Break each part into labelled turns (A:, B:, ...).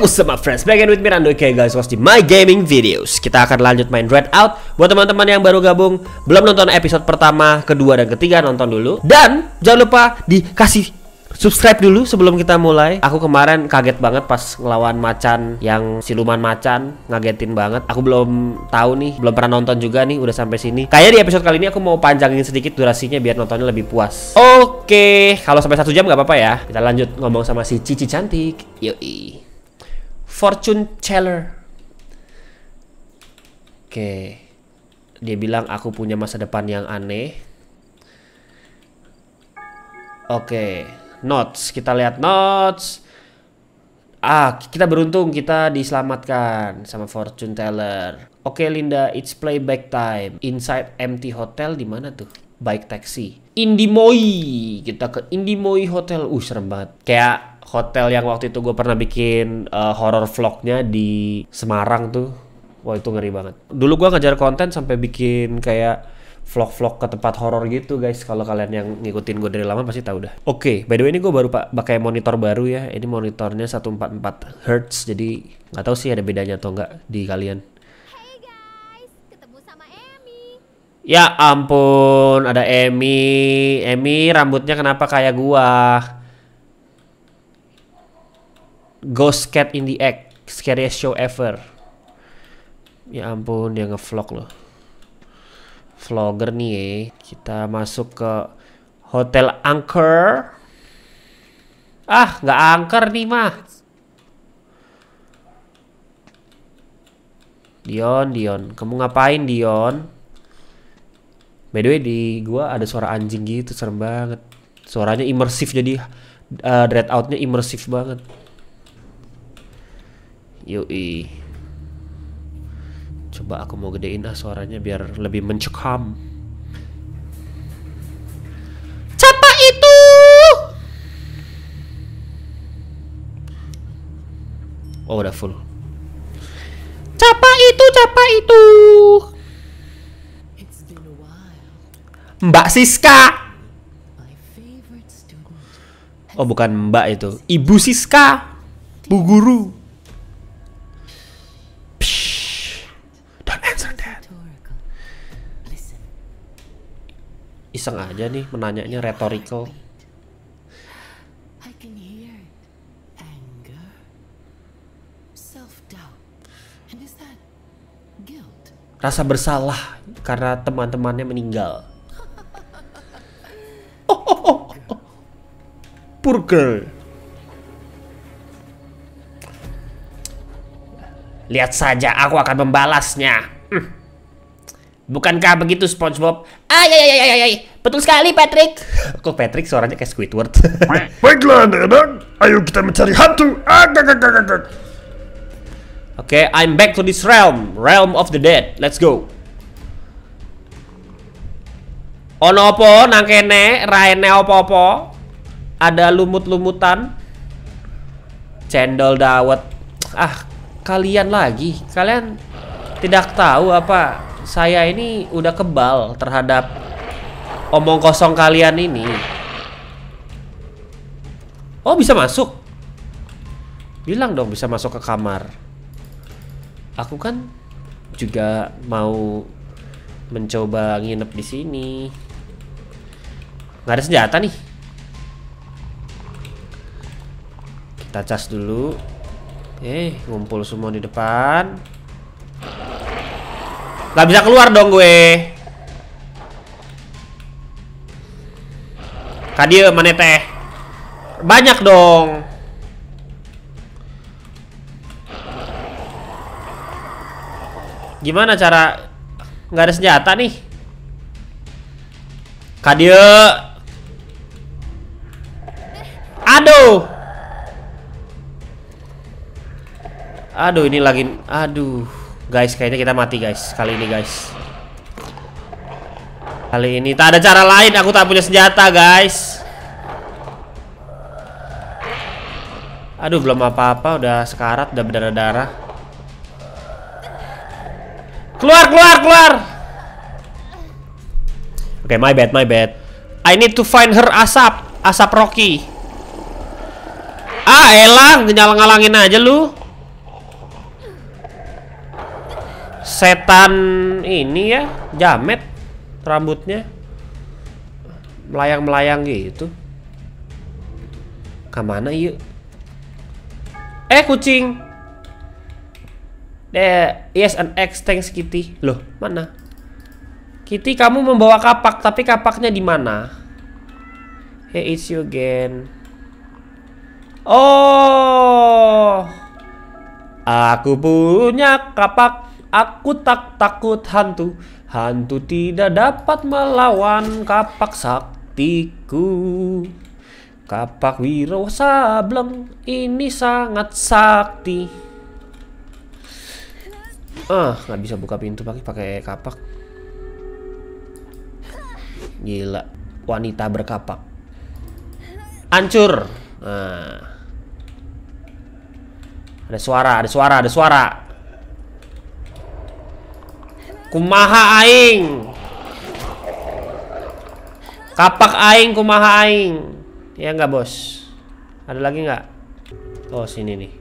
A: What's sama friends, back again with me Rando Okay guys, watch di my gaming videos Kita akan lanjut main Red Out Buat teman-teman yang baru gabung Belum nonton episode pertama, kedua, dan ketiga Nonton dulu Dan jangan lupa dikasih subscribe dulu sebelum kita mulai. Aku kemarin kaget banget pas ngelawan macan yang siluman macan, ngagetin banget. Aku belum tahu nih, belum pernah nonton juga nih udah sampai sini. Kayaknya di episode kali ini aku mau panjangin sedikit durasinya biar nontonnya lebih puas. Oke, kalau sampai satu jam nggak apa-apa ya. Kita lanjut ngomong sama si Cici cantik. Yoi fortune teller. Oke. Dia bilang aku punya masa depan yang aneh. Oke, notes. Kita lihat notes. Ah, kita beruntung kita diselamatkan sama fortune teller. Oke okay, Linda, it's playback time. Inside empty hotel di mana tuh? Bike taxi. Indimoy. Kita ke Indimoy Hotel. Uh, serem banget. Kayak hotel yang waktu itu gue pernah bikin uh, horror vlognya di Semarang tuh wah itu ngeri banget dulu gue ngejar konten sampai bikin kayak vlog-vlog ke tempat horor gitu guys kalau kalian yang ngikutin gue dari lama pasti tahu dah oke okay, by the way ini gue baru pakai monitor baru ya ini monitornya 144 Hz jadi nggak tahu sih ada bedanya atau nggak di kalian hey guys, ketemu sama Ya ampun, ada Emi. Emi rambutnya kenapa kayak gua? Ghost Cat in the Egg Scariest show ever Ya ampun dia ngevlog loh Vlogger nih eh. Kita masuk ke Hotel Angker Ah nggak angker nih mah Dion, Dion, kamu ngapain Dion? By the way di gua ada suara anjing gitu serem banget. Suaranya imersif jadi uh, dread outnya imersif banget. Yoi. Coba aku mau gedein ah suaranya biar lebih mencekam. Siapa itu? Oh udah full. Siapa itu? Siapa itu? Mbak Siska. Oh bukan Mbak itu, Ibu Siska, Bu Guru. iseng aja nih menanyanya rhetorical rasa bersalah karena teman-temannya meninggal oh, oh, oh, lihat saja aku akan membalasnya hmm. bukankah begitu SpongeBob Ah, ya, ya, ya, ya, ya. Betul sekali, Patrick. Kok Patrick suaranya kayak Squidward? Baiklah, anak-anak. Ayo kita mencari hantu. Ah, Oke, okay, I'm back to this realm. Realm of the dead. Let's go. Ono apa Nangkene? Raine apa Ada lumut-lumutan. Cendol dawet. Ah, kalian lagi. Kalian tidak tahu apa saya ini udah kebal terhadap omong kosong kalian ini. Oh, bisa masuk. Bilang dong bisa masuk ke kamar. Aku kan juga mau mencoba nginep di sini. Gak ada senjata nih. Kita cas dulu. Eh, ngumpul semua di depan. Gak bisa keluar dong gue. Kadie mana teh? Banyak dong. Gimana cara nggak ada senjata nih? Kadie. Aduh. Aduh ini lagi aduh. Guys, kayaknya kita mati guys kali ini guys. Kali ini tak ada cara lain, aku tak punya senjata guys. Aduh, belum apa-apa udah sekarat, udah berdarah-darah. Keluar, keluar, keluar. Oke, okay, my bad, my bad. I need to find her asap, asap Rocky. Ah, elang, nyalang-ngalangin aja lu. setan ini ya jamet rambutnya melayang-melayang gitu kemana yuk eh kucing eh yes an X thanks Kitty loh mana Kitty kamu membawa kapak tapi kapaknya di mana hey it's you again oh aku punya kapak Aku tak takut hantu, hantu tidak dapat melawan kapak saktiku. Kapak Wiro Sableng ini sangat sakti. Ah, nggak bisa buka pintu pakai pakai kapak. Gila, wanita berkapak. Hancur. Nah. Ada suara, ada suara, ada suara kumaha aing kapak aing kumaha aing ya enggak bos ada lagi nggak oh sini nih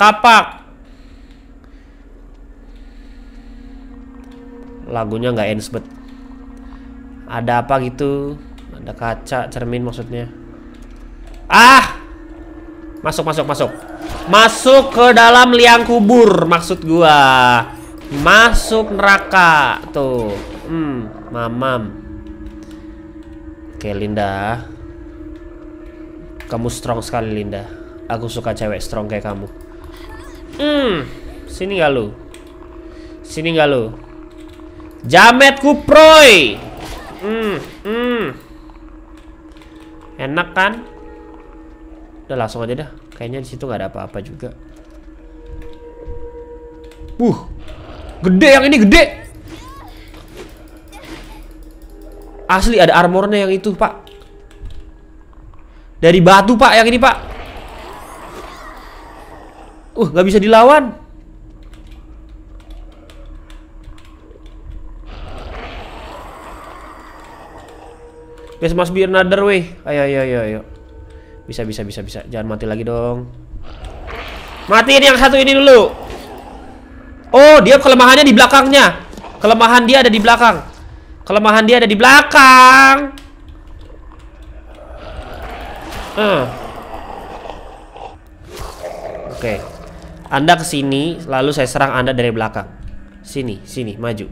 A: kapak lagunya nggak ends bet ada apa gitu ada kaca cermin maksudnya ah masuk masuk masuk Masuk ke dalam liang kubur maksud gua. Masuk neraka tuh. Hmm, mamam. Oke, Linda. Kamu strong sekali, Linda. Aku suka cewek strong kayak kamu. Hmm, sini gak lu? Sini gak lu? Jamet kuproy. Hmm, hmm. Enak kan? Udah langsung aja dah. Kayaknya di situ nggak ada apa-apa juga. Uh, gede yang ini gede. Asli ada armornya yang itu pak. Dari batu pak yang ini pak. Uh, nggak bisa dilawan. This must be another way. Ayo, ayo, ayo, ayo. Bisa bisa bisa bisa. Jangan mati lagi dong. Matiin yang satu ini dulu. Oh, dia kelemahannya di belakangnya. Kelemahan dia ada di belakang. Kelemahan dia ada di belakang. Uh. Oke. Okay. Anda ke sini, lalu saya serang Anda dari belakang. Sini, sini, maju.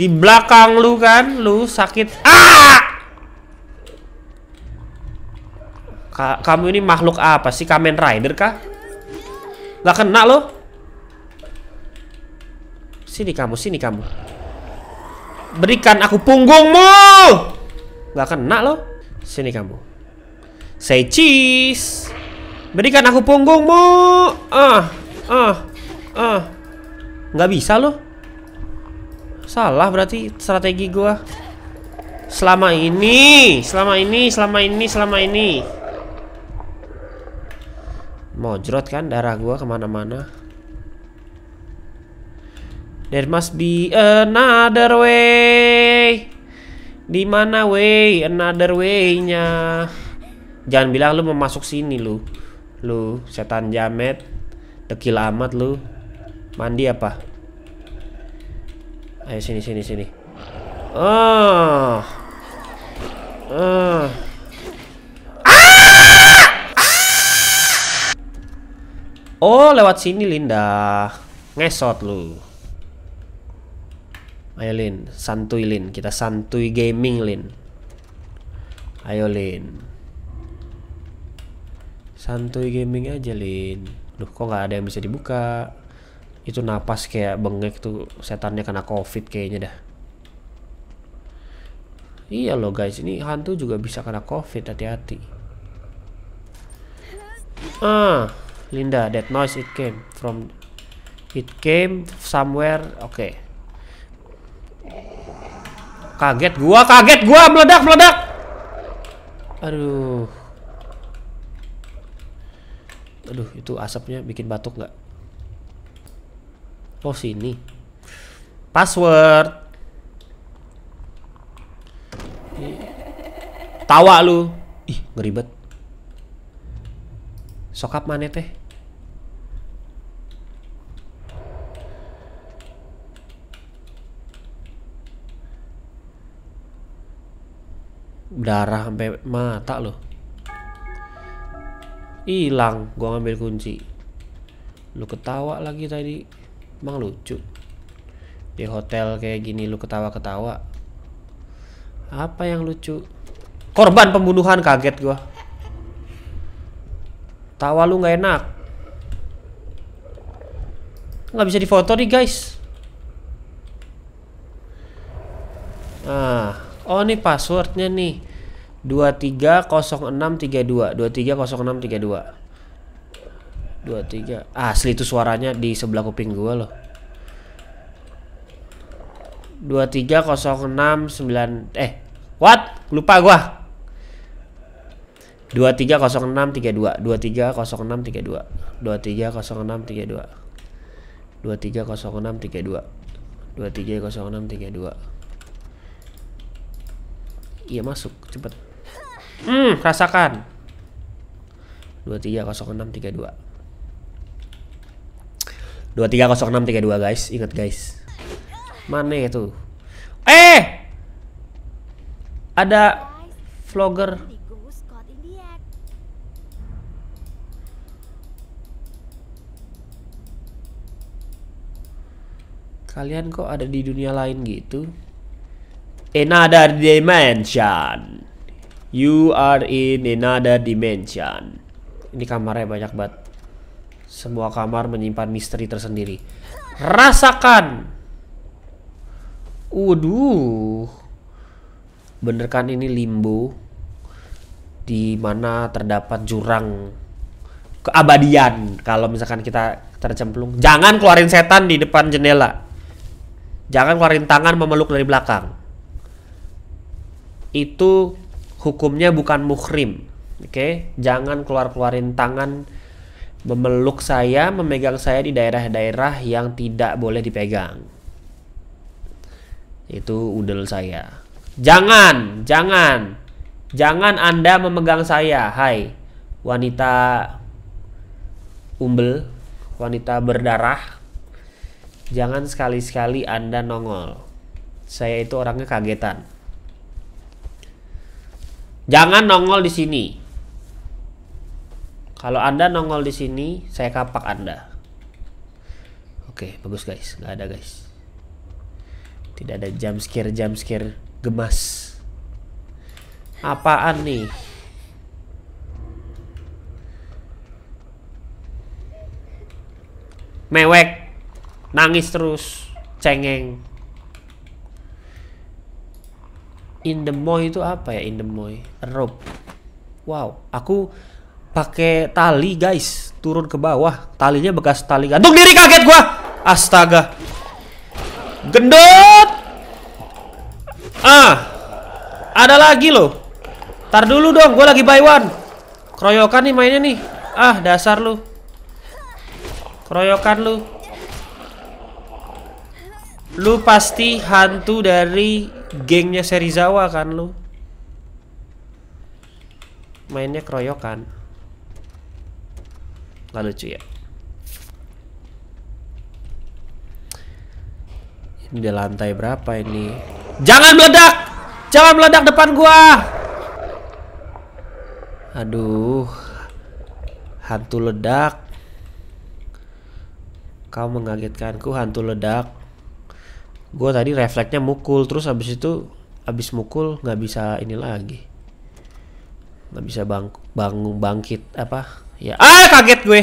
A: Di belakang lu kan, lu sakit. Ah! Ka kamu ini makhluk apa sih? Kamen Rider kah? Lah kena loh. Sini kamu, sini kamu. Berikan aku punggungmu. Gak kena loh. Sini kamu. Say cheese. Berikan aku punggungmu. Ah, ah, ah. Gak bisa loh. Salah berarti strategi gua. Selama ini, selama ini, selama ini, selama ini. Mojrot kan darah gua kemana-mana There must be another way di mana way another way-nya Jangan bilang lu mau masuk sini lu Lu setan jamet Dekil amat lu Mandi apa? Ayo sini sini sini Oh. Uh. Oh, lewat sini Linda. Ngesot lu. Ayo Lin, santuy Lin. Kita santuy gaming Lin. Ayo Lin. Santuy gaming aja Lin. Duh, kok nggak ada yang bisa dibuka? Itu napas kayak bengek tuh setannya kena covid kayaknya dah. Iya loh guys, ini hantu juga bisa kena covid, hati-hati. Ah. Linda that noise it came from it came somewhere oke okay. kaget gua kaget gua meledak meledak aduh aduh itu asapnya bikin batuk nggak oh sini password tawa lu ih ngeribet sokap mana teh darah sampai mata loh hilang gua ngambil kunci lu ketawa lagi tadi emang lucu di hotel kayak gini lu ketawa-ketawa apa yang lucu korban pembunuhan kaget gua tawa lu nggak enak nggak bisa difoto nih guys ah oh ini passwordnya nih 230632 230632 23 asli itu suaranya di sebelah kuping gua loh 2306 eh what lupa gua 230632 230632 230632 230632 230632 Iya masuk cepet Hmm, rasakan. 230632. 230632 guys, ingat guys. Mana itu? Eh! Ada vlogger Kalian kok ada di dunia lain gitu? Eh, Another dimension. You are in another dimension. Ini kamarnya banyak banget. Semua kamar menyimpan misteri tersendiri. Rasakan. Waduh. Bener kan ini limbo di mana terdapat jurang keabadian kalau misalkan kita tercemplung. Jangan keluarin setan di depan jendela. Jangan keluarin tangan memeluk dari belakang. Itu hukumnya bukan muhrim. Oke, okay? jangan keluar-keluarin tangan memeluk saya, memegang saya di daerah-daerah yang tidak boleh dipegang. Itu udel saya. Jangan, jangan. Jangan Anda memegang saya. Hai, wanita umbel, wanita berdarah. Jangan sekali-sekali Anda nongol. Saya itu orangnya kagetan. Jangan nongol di sini. Kalau Anda nongol di sini, saya kapak Anda. Oke, bagus guys. Nggak ada guys. Tidak ada jump scare, jump scare gemas. Apaan nih? Mewek. Nangis terus. Cengeng. in the moy itu apa ya in the moy rope wow aku pakai tali guys turun ke bawah talinya bekas tali gantung diri kaget gua astaga gendut ah ada lagi loh tar dulu dong gua lagi buy one Kroyokan nih mainnya nih ah dasar lu Kroyokan lu lu pasti hantu dari gengnya Serizawa kan lu mainnya keroyokan lalu lucu ya ini di lantai berapa ini jangan meledak jangan meledak depan gua aduh hantu ledak kau mengagetkanku hantu ledak gue tadi refleksnya mukul terus abis itu abis mukul nggak bisa ini lagi nggak bisa bang bangun bangkit apa ya ah kaget gue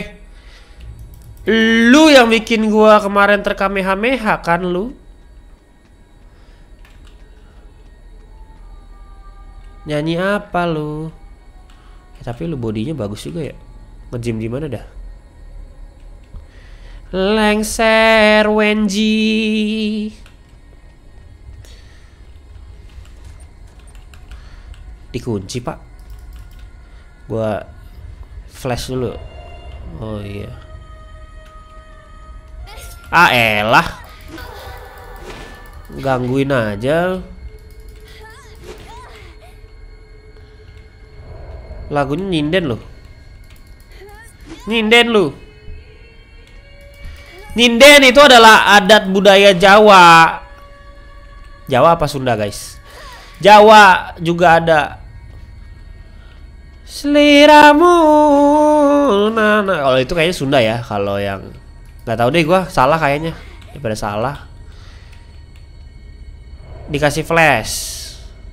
A: lu yang bikin gue kemarin terkamehameha kan lu nyanyi apa lu ya, tapi lu bodinya bagus juga ya ngejim di mana dah lengser wenji dikunci pak gua flash dulu oh iya ah elah gangguin aja lagunya nyinden loh nyinden lu nyinden itu adalah adat budaya Jawa Jawa apa Sunda guys Jawa juga ada. Seliramu nana. Kalau itu kayaknya Sunda ya, kalau yang nggak tahu deh gue salah kayaknya. Daripada salah. Dikasih flash.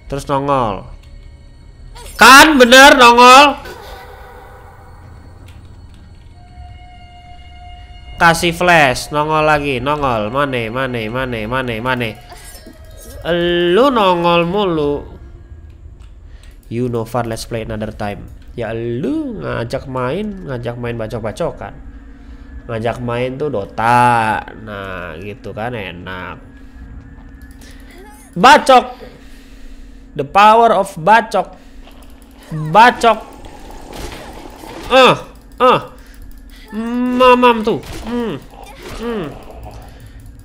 A: Terus nongol. Kan bener nongol. Kasih flash, nongol lagi, nongol, mane, mane, mane, mane, mane lu nongol mulu you know far let's play another time ya lu ngajak main ngajak main bacok-bacokan ngajak main tuh Dota nah gitu kan enak bacok the power of bacok bacok ah uh, ah uh. mamam tuh mm, mm.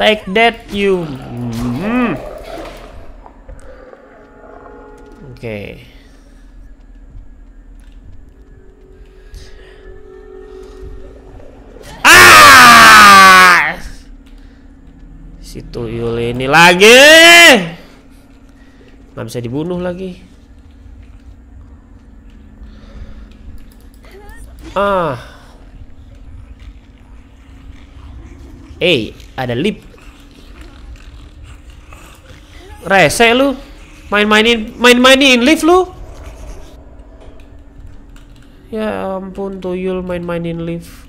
A: take that you mm. okay. ah si tuyul ini lagi nggak bisa dibunuh lagi ah eh hey, ada lip rese lu Main-mainin, main-mainin lift lu. Ya ampun tuyul main-mainin lift.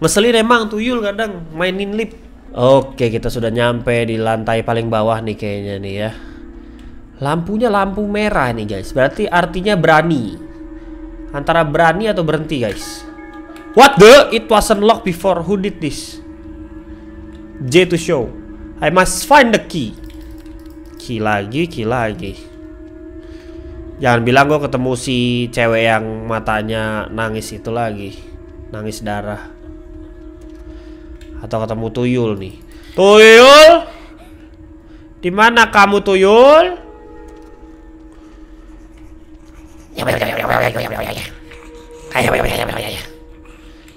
A: Ngeselin emang tuyul kadang mainin lift. Oke, kita sudah nyampe di lantai paling bawah nih kayaknya nih ya. Lampunya lampu merah nih guys. Berarti artinya berani. Antara berani atau berhenti guys. What the? It wasn't locked before. Who did this? J to show. I must find the key. Ki lagi, Ki lagi. Jangan bilang gue ketemu si cewek yang matanya nangis itu lagi. Nangis darah. Atau ketemu tuyul nih. Tuyul? Di mana kamu tuyul?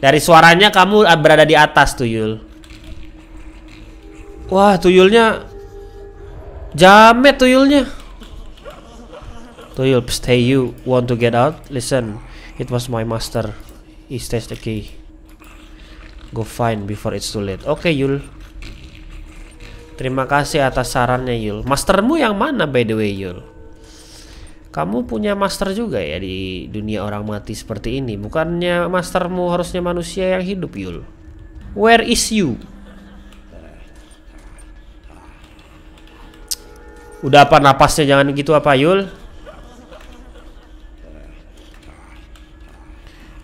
A: Dari suaranya kamu berada di atas tuyul. Wah, tuyulnya Jamet tuyulnya. Tuyul, stay you. Want to get out? Listen, it was my master. He stays the key. Go find before it's too late. Oke, okay, Yul. Terima kasih atas sarannya, Yul. Mastermu yang mana, by the way, Yul? Kamu punya master juga ya di dunia orang mati seperti ini. Bukannya mastermu harusnya manusia yang hidup, Yul? Where is you? Udah apa napasnya jangan gitu apa Yul?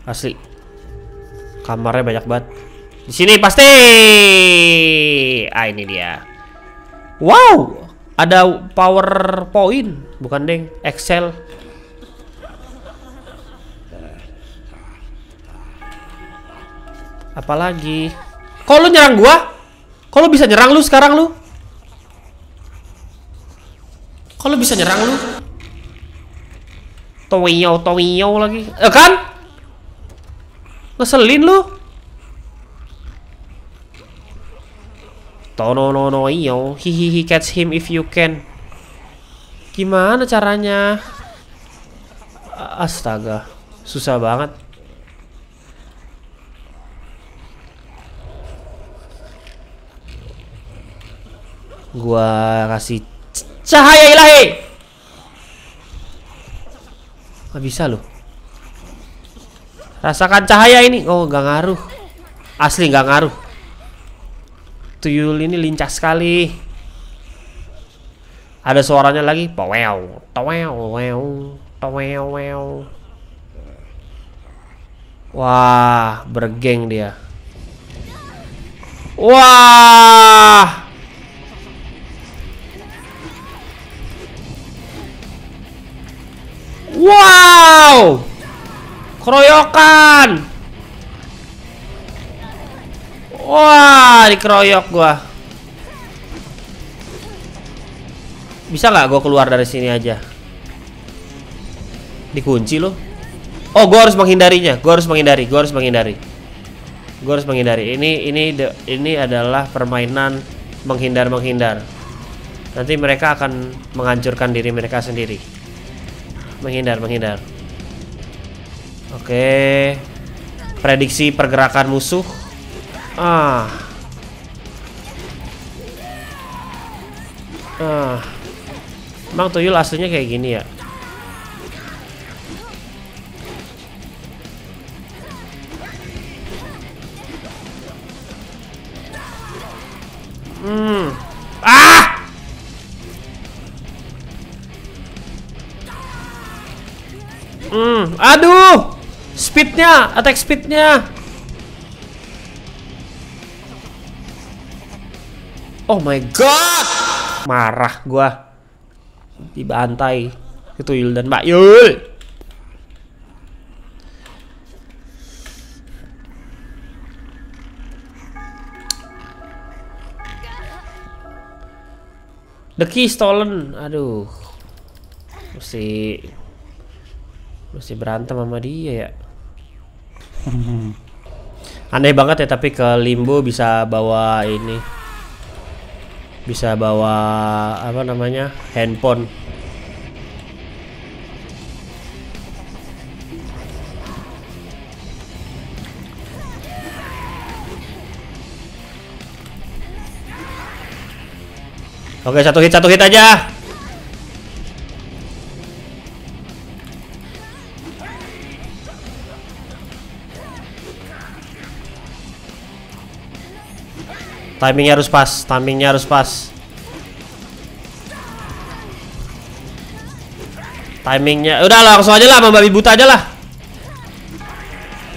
A: Asli. Kamarnya banyak banget. Di sini pasti. Ah ini dia. Wow, ada power point bukan deng, Excel. Apalagi? Kok lu nyerang gua? Kok lu bisa nyerang lu sekarang lu? bisa nyerang lu? Toyo, toyo lagi. Eh kan? Ngeselin lu. Tono no no iyo. Hihihi catch him if you can. Gimana caranya? Astaga. Susah banget. Gua kasih Cahaya ilahi. Gak bisa loh. Rasakan cahaya ini. Oh, gak ngaruh. Asli gak ngaruh. Tuyul ini lincah sekali. Ada suaranya lagi. powel towel towel towew, wew. Wah, bergeng dia. Wah. Wow Keroyokan Wah dikeroyok gua Bisa nggak gua keluar dari sini aja Dikunci loh Oh gua harus menghindarinya Gua harus menghindari Gua harus menghindari Gua harus menghindari Ini ini ini adalah permainan Menghindar-menghindar Nanti mereka akan menghancurkan diri mereka sendiri Menghindar, menghindar. Oke. Prediksi pergerakan musuh. Ah. Ah. Emang tuyul aslinya kayak gini ya? Aduh, speednya, attack speednya. Oh my god, marah gua. Dibantai itu Yul dan Mbak Yul. The key stolen. Aduh. Mesti masih berantem sama dia ya. Aneh banget ya tapi ke Limbo bisa bawa ini. Bisa bawa apa namanya? handphone. Oke, satu hit satu hit aja. Timingnya harus pas, timingnya harus pas. Timingnya, udah langsung aja lah mau babi buta aja lah.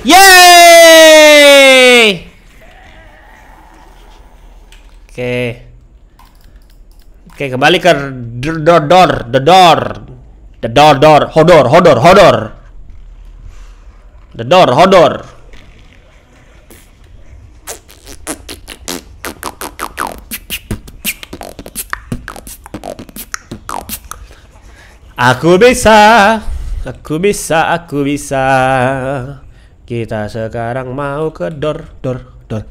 A: Yeay! Oke. Oke, kembali ke door door, the door. The door door, hodor, hodor, hodor. The door, hodor. Aku bisa, aku bisa, aku bisa. Kita sekarang mau ke dor, dor, dor.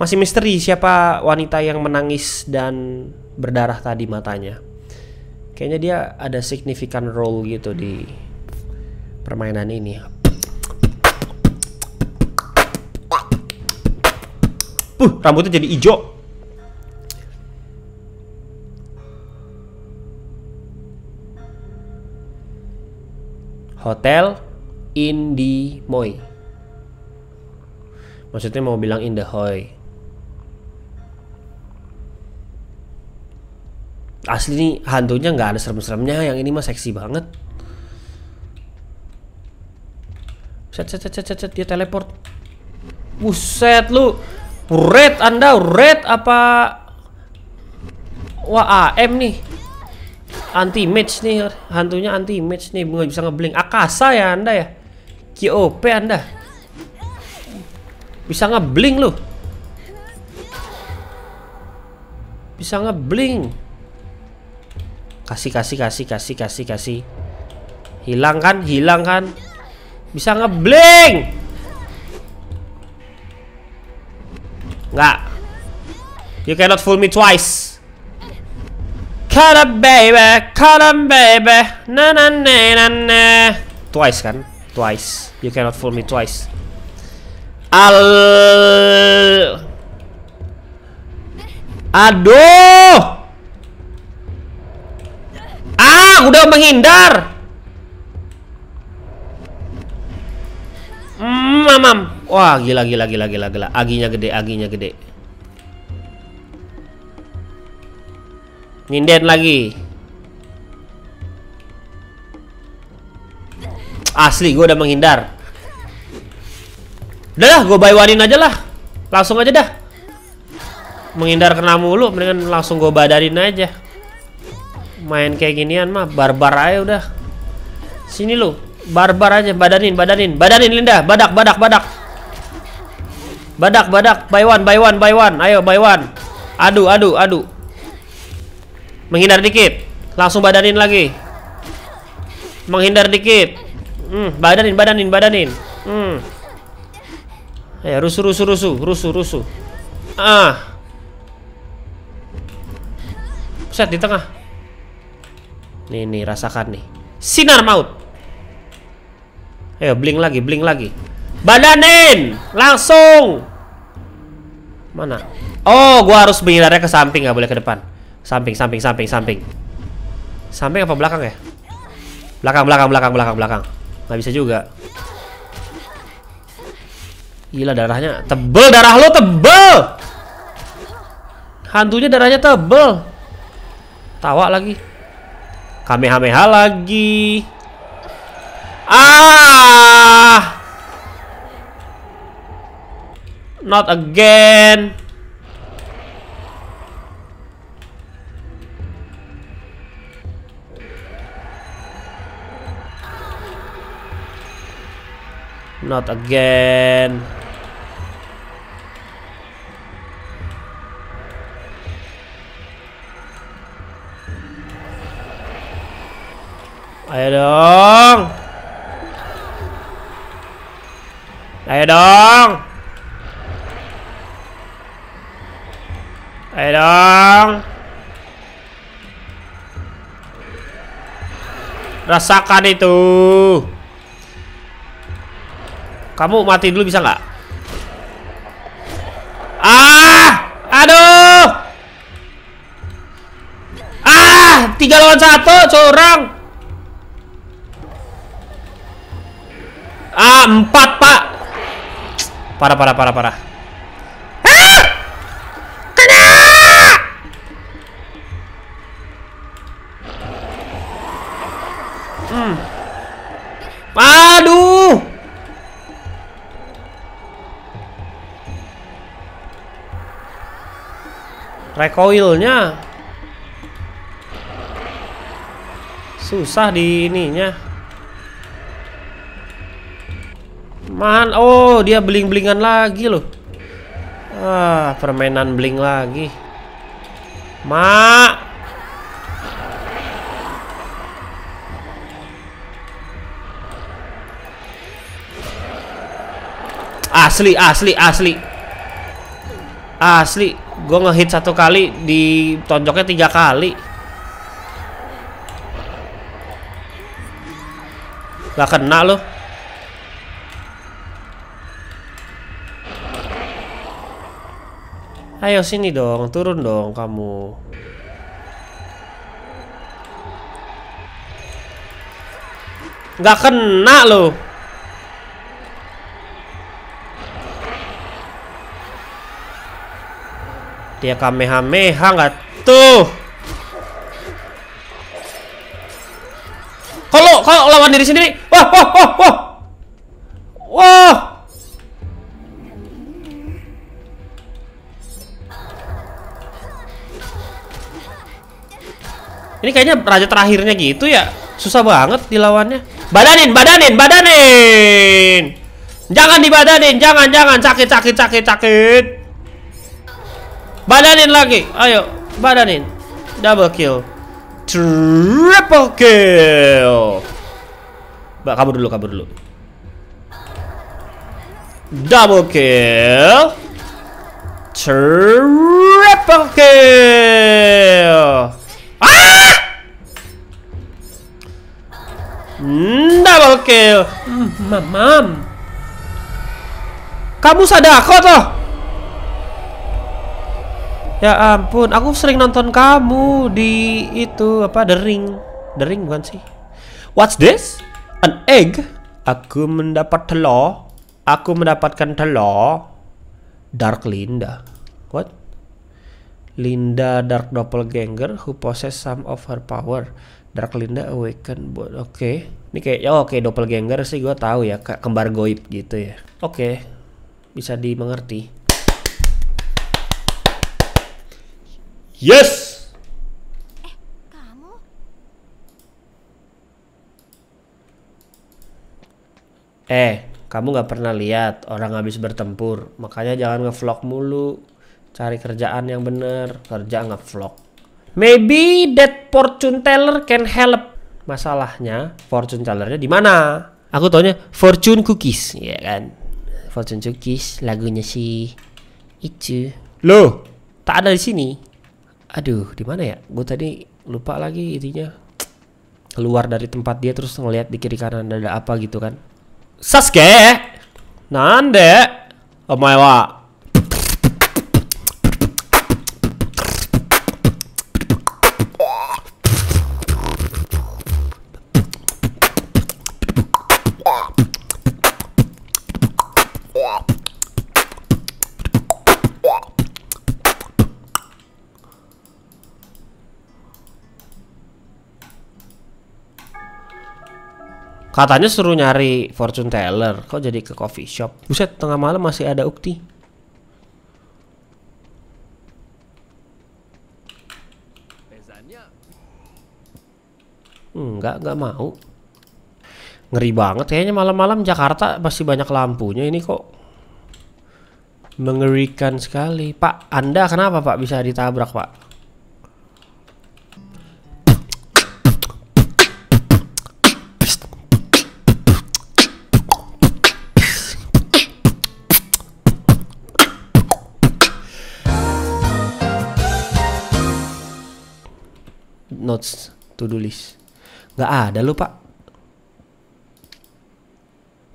A: Masih misteri siapa wanita yang menangis dan berdarah tadi matanya. Kayaknya dia ada signifikan role gitu di permainan ini. Puh, rambutnya jadi hijau. Hotel Indi Moy. Maksudnya mau bilang in the hoy. Asli nih hantunya nggak ada serem-seremnya, yang ini mah seksi banget. Set set set set, set dia teleport. Buset lu. Red Anda, red apa? Wah, AM nih. Anti match nih, hantunya anti match nih, nggak bisa ngeblink. Akasa ya Anda ya. QOP Anda. Bisa ngeblink loh. Bisa ngeblink. Kasih kasih kasih kasih kasih kasih. Hilang kan? Hilang kan? Bisa ngeblink. Nggak. You cannot fool me twice. Cut up baby, cut up baby. Na na na na na. Twice kan? Twice. You cannot fool me twice. Al Aduh. Ah, udah menghindar. Mm, mamam. Wah, gila gila gila gila gila. Aginya gede, aginya gede. Ninden lagi. Asli, gue udah menghindar. Udah lah, gue baywanin aja lah. Langsung aja dah. Menghindar kena mulu, mendingan langsung gue badarin aja. Main kayak ginian mah, barbar aja udah. Sini lu, barbar aja, badanin, badanin, badanin Linda, badak, badak, badak. Badak, badak, buy one, buy one, buy one. Ayo, buy one. Aduh, aduh, aduh. Menghindar dikit. Langsung badanin lagi. Menghindar dikit. Hmm, badanin, badanin, badanin. Hmm. Ayo, eh, rusuh, rusuh, rusuh, rusuh, rusuh. Ah. Set di tengah. Nih, nih, rasakan nih. Sinar maut. Ayo, bling lagi, bling lagi. Badanin Langsung Mana? Oh, gue harus menghindarnya ke samping Gak boleh ke depan Samping, samping, samping, samping Samping apa belakang ya? Belakang, belakang, belakang, belakang, belakang Gak bisa juga Gila darahnya Tebel, darah lo tebel Hantunya darahnya tebel Tawa lagi Kamehameha lagi Ah Not again. Not again. Ayo dong. Ayo dong. Ayo dong. Rasakan itu. Kamu mati dulu bisa nggak? Ah, aduh. Ah, tiga lawan satu, curang. Ah, empat pak. Parah, parah, parah, parah. Hmm. Aduh. Recoilnya susah di ininya. Man, oh dia bling-blingan lagi loh. Ah, permainan bling lagi. Mak. asli asli asli asli gue ngehit satu kali di tonjoknya tiga kali gak kena lo Ayo sini dong, turun dong kamu. Gak kena loh. Ya kamehameha nggak tuh. Kalau kalau lawan diri sendiri, wah wah wah wah. Wah. Ini kayaknya raja terakhirnya gitu ya. Susah banget dilawannya. Badanin, badanin, badanin. Jangan dibadanin, jangan, jangan sakit, sakit, sakit, sakit. Badanin lagi. Ayo, badanin. Double kill. Triple kill. Mbak, kabur dulu, kabur dulu. Double kill. Triple kill. Ah! Double kill. Mm, mam, mam. Kamu sadako toh? Ya ampun, aku sering nonton kamu di itu apa The Ring. The Ring bukan sih? What's this? An egg? Aku mendapat telur. Aku mendapatkan telur. Dark Linda. What? Linda Dark Doppelganger who possess some of her power. Dark Linda awaken oke. Okay. Ini kayak ya oh, oke okay, doppelganger sih gue tahu ya kayak kembar goib gitu ya. Oke. Okay. Bisa dimengerti. Yes. Eh, kamu? Eh, kamu nggak pernah lihat orang habis bertempur, makanya jangan ngevlog mulu. Cari kerjaan yang bener, kerja ngevlog. Maybe that fortune teller can help. Masalahnya, fortune tellernya di mana? Aku taunya fortune cookies, ya kan? Fortune cookies, lagunya si itu. Loh, tak ada di sini aduh di mana ya gue tadi lupa lagi intinya keluar dari tempat dia terus ngelihat di kiri kanan ada apa gitu kan Sasuke nande omae wa Katanya suruh nyari fortune teller, kok jadi ke coffee shop? Buset, tengah malam masih ada ukti. Hmm, enggak, enggak mau. Ngeri banget kayaknya malam-malam Jakarta pasti banyak lampunya ini kok. Mengerikan sekali. Pak, Anda kenapa Pak bisa ditabrak Pak? notes to do list nggak ada lu pak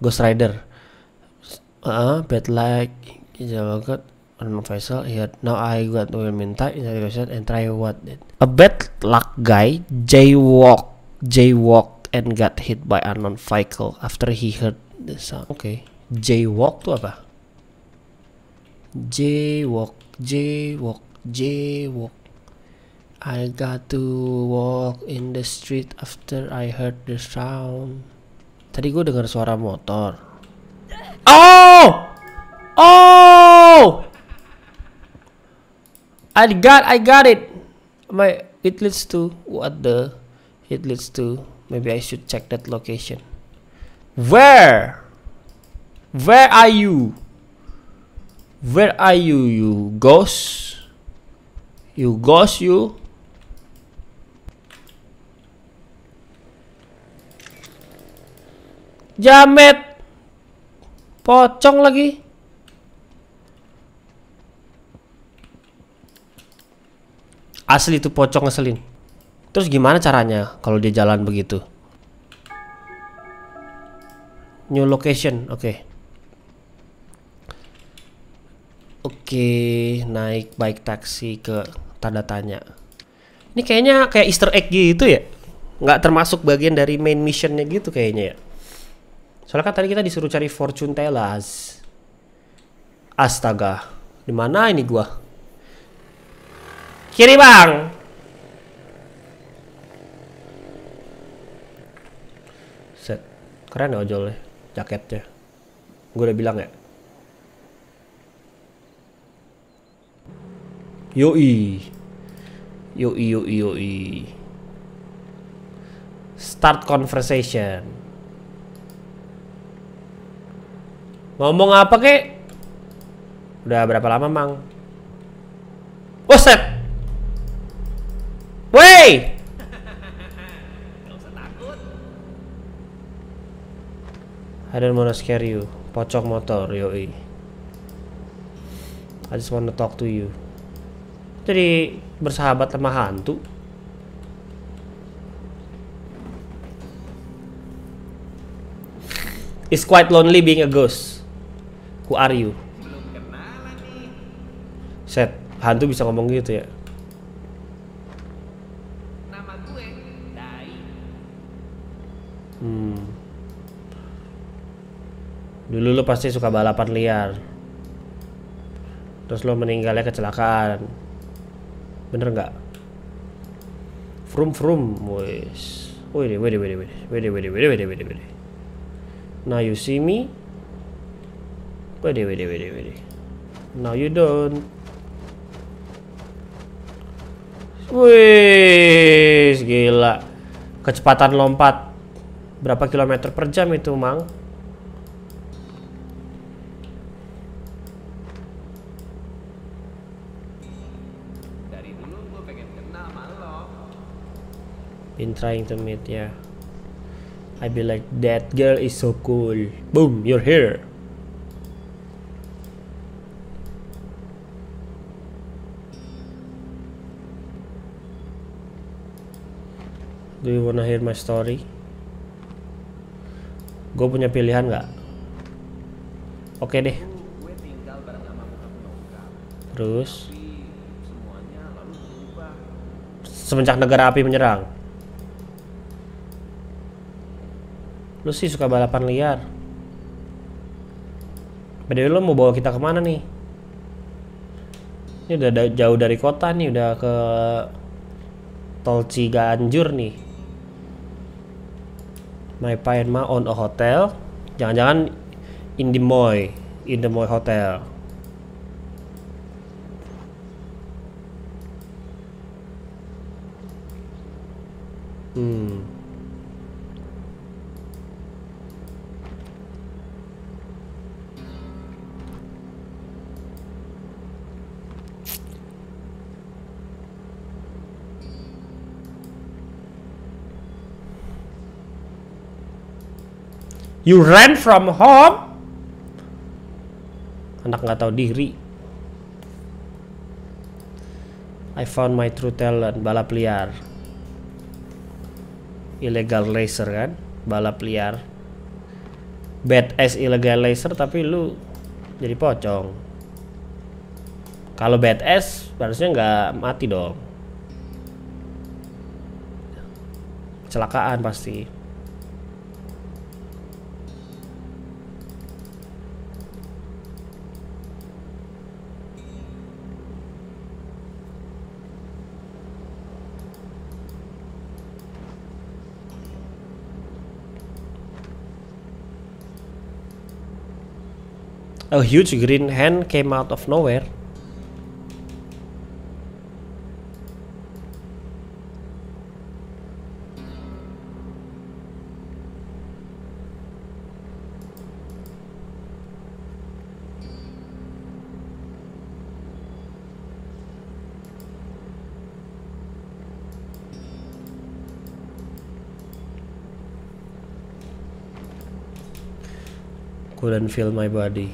A: Ghost Rider uh, bad like Jawagot Arnold Faisal here iya. now I got will minta and try what it. a bad luck guy jaywalk jaywalk and got hit by non vehicle after he heard the sound okay jaywalk tuh apa jaywalk jaywalk jaywalk I got to walk in the street after I heard the sound. Tadi gue dengar suara motor. Oh! Oh! I got I got it. My it leads to what the it leads to maybe I should check that location. Where? Where are you? Where are you, you ghost? You ghost you? Jamet. Pocong lagi. Asli itu pocong ngeselin. Terus gimana caranya kalau dia jalan begitu? New location, oke. Okay. Oke, okay, naik bike taksi ke tanda tanya. Ini kayaknya kayak easter egg gitu ya? Nggak termasuk bagian dari main missionnya gitu kayaknya ya? Soalnya kan tadi kita disuruh cari fortune tellers. Astaga. Di mana ini gua? Kiri, Bang. Set. Keren ya ojolnya, jaketnya. Gue udah bilang ya. Yoi. Yoi yoi yoi. Start conversation. Ngomong apa kek? Udah berapa lama, Mang? Oh, set. Wey! I don't wanna scare you. Pocok motor, yoi. I just wanna talk to you. Jadi bersahabat sama hantu. It's quite lonely being a ghost. Who are you? Set, hantu bisa ngomong gitu ya. Nama gue Dai. Hmm. Dulu lo pasti suka balapan liar. Terus lo meninggalnya kecelakaan. Bener nggak? Frum frum, wes. Wede, wede, wede, wede, wede, wede, wede, wede, wede. Now you see me, Wait, wait, wait, wait, wait. No, you don't. Wih, gila. Kecepatan lompat. Berapa kilometer per jam itu, Mang? Dari dulu gue pengen kenal Been trying to meet, ya. Yeah. I be like, that girl is so cool. Boom, you're here. Do you wanna hear my story? Gue punya pilihan nggak? Oke deh. Terus. Semenjak negara api menyerang. Lu sih suka balapan liar. Btw lo mau bawa kita kemana nih? Ini udah jauh dari kota nih, udah ke Tol Ciganjur nih my pa and ma own a hotel jangan-jangan in the moy in the moy hotel hmm You ran from home. Anak nggak tahu diri. I found my true talent balap liar. Illegal laser kan, balap liar. Bad ass illegal laser tapi lu jadi pocong. Kalau bad ass harusnya nggak mati dong. Celakaan pasti. A huge green hand came out of nowhere. couldn't feel my body.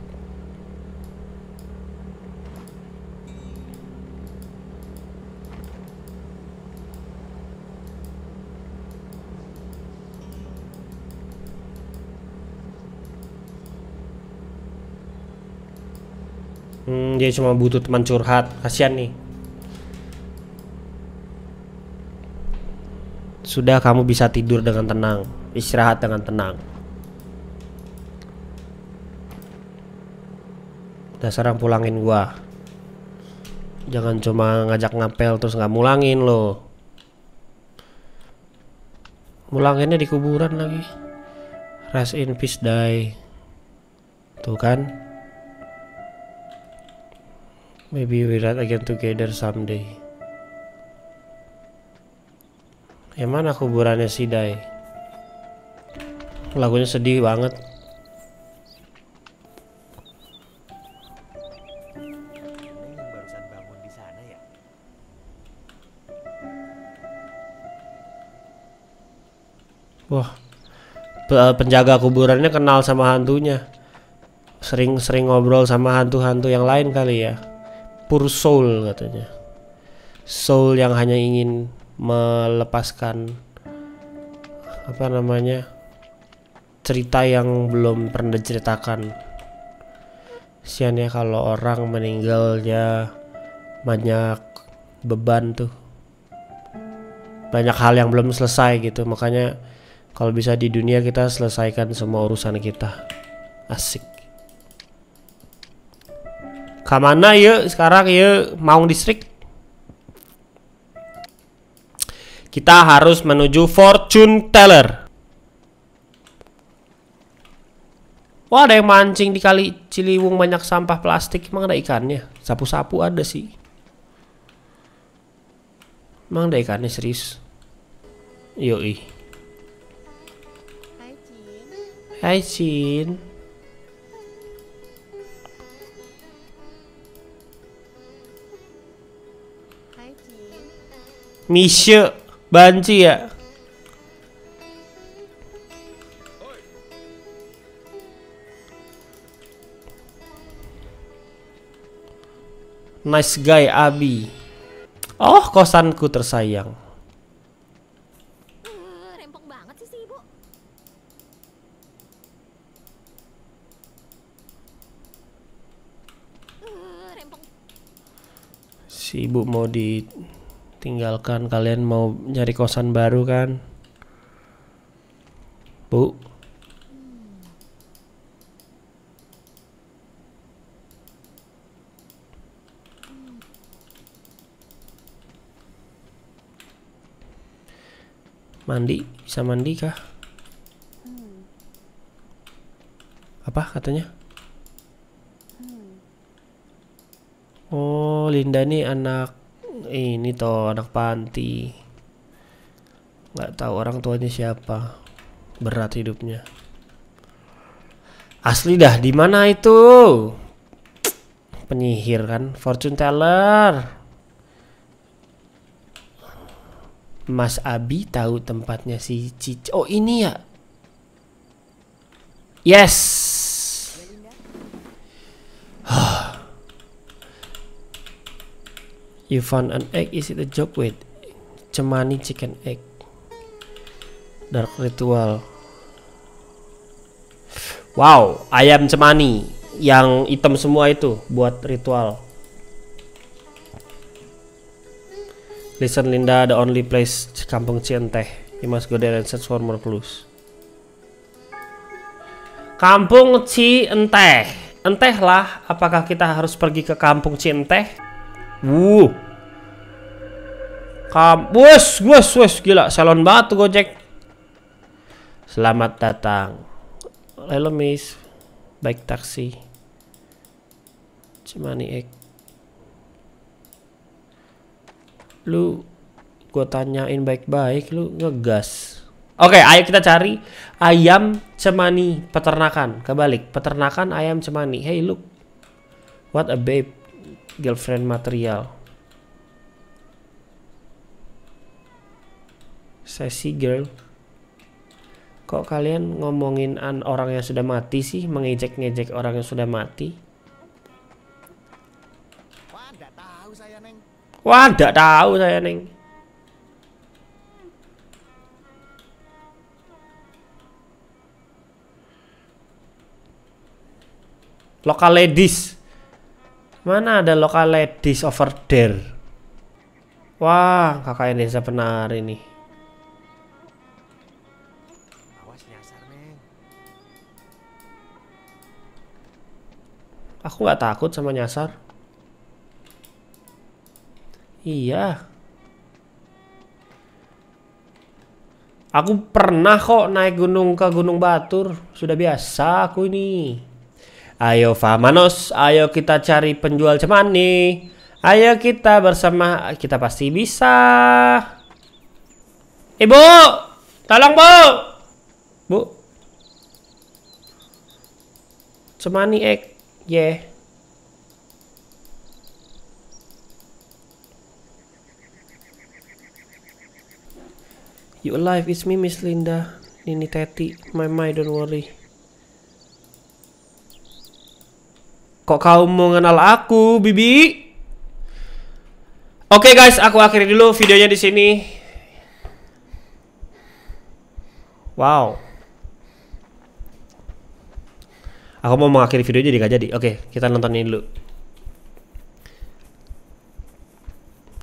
A: dia cuma butuh teman curhat kasihan nih sudah kamu bisa tidur dengan tenang istirahat dengan tenang udah sekarang pulangin gua jangan cuma ngajak ngapel terus nggak mulangin loh mulanginnya di kuburan lagi rest in peace day tuh kan Maybe we ride again together someday. Yang mana kuburannya si Dai? Lagunya sedih banget. Wah, eh, penjaga kuburannya kenal sama hantunya. Sering-sering ngobrol sama hantu-hantu yang lain kali ya pur soul katanya soul yang hanya ingin melepaskan apa namanya cerita yang belum pernah diceritakan sian ya kalau orang meninggal ya banyak beban tuh banyak hal yang belum selesai gitu makanya kalau bisa di dunia kita selesaikan semua urusan kita asik Kamana ya sekarang ya Maung distrik. Kita harus menuju fortune teller. Wah ada yang mancing di kali Ciliwung banyak sampah plastik. Emang ada ikannya? Sapu-sapu ada sih. Emang ada ikannya serius? Yoi. Hai Cin. Hai Cin. Misha, Banci ya Nice guy Abi Oh kosanku tersayang eh, eh, Si ibu mau di tinggalkan kalian mau nyari kosan baru kan bu mandi bisa mandi kah apa katanya hmm. oh Linda nih anak ini toh anak panti nggak tahu orang tuanya siapa berat hidupnya asli dah di mana itu penyihir kan fortune teller Mas Abi tahu tempatnya si Cici. Oh ini ya. Yes, You found an egg. Is it a joke? with Cemani chicken egg. Dark ritual. Wow, ayam cemani yang hitam semua itu buat ritual. Listen Linda, the only place kampung Cienteh. You must go there and search for more clues. Kampung Cienteh. lah apakah kita harus pergi ke kampung Cienteh? Wuh. Kampus, wes, wes gila, salon batu Gojek. Selamat datang. Hello Miss, baik taksi. Cimani ek. Lu gue tanyain baik-baik, lu ngegas. Oke, okay, ayo kita cari ayam cemani peternakan. Kebalik, peternakan ayam cemani. Hey, look. What a babe girlfriend material sesi girl kok kalian ngomongin an orang yang sudah mati sih mengejek-ngejek orang yang sudah mati wah wadah tahu saya neng lokal ladies Mana ada local ladies over there? Wah, kakak Indonesia benar ini. Aku nggak takut sama nyasar. Iya. Aku pernah kok naik gunung ke Gunung Batur. Sudah biasa aku ini. Ayo Famanos, ayo kita cari penjual cemani. Ayo kita bersama, kita pasti bisa. Ibu, tolong bu. Bu. Cemani ek, ye. Yeah. You alive, it's me Miss Linda, Nini Teti, my my don't worry. Kok kau mengenal aku, Bibi? Oke okay guys, aku akhiri dulu videonya di sini. Wow. Aku mau mengakhiri video jadi gak jadi. Oke, okay, kita nontonin dulu.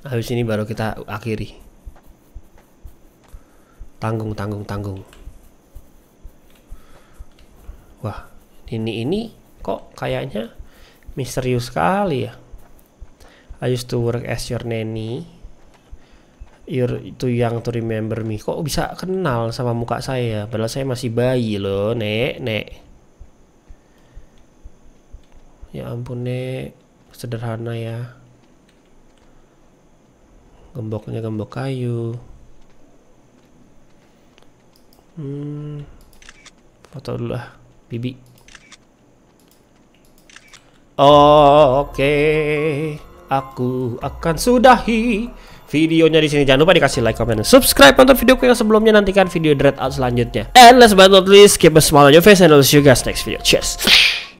A: Habis ini baru kita akhiri. Tanggung, tanggung, tanggung. Wah, ini ini kok kayaknya misterius sekali ya I used to work as your nanny You're too young to remember me Kok bisa kenal sama muka saya Padahal saya masih bayi loh Nek, nek Ya ampun nek Sederhana ya Gemboknya gembok kayu Hmm Foto dulu lah Bibi Oke, aku akan sudahi videonya di sini. Jangan lupa dikasih like, comment, dan subscribe. untuk videoku yang sebelumnya nantikan video dread out selanjutnya. And last but not least, keep a smile on your face and I'll see you guys next video. Cheers.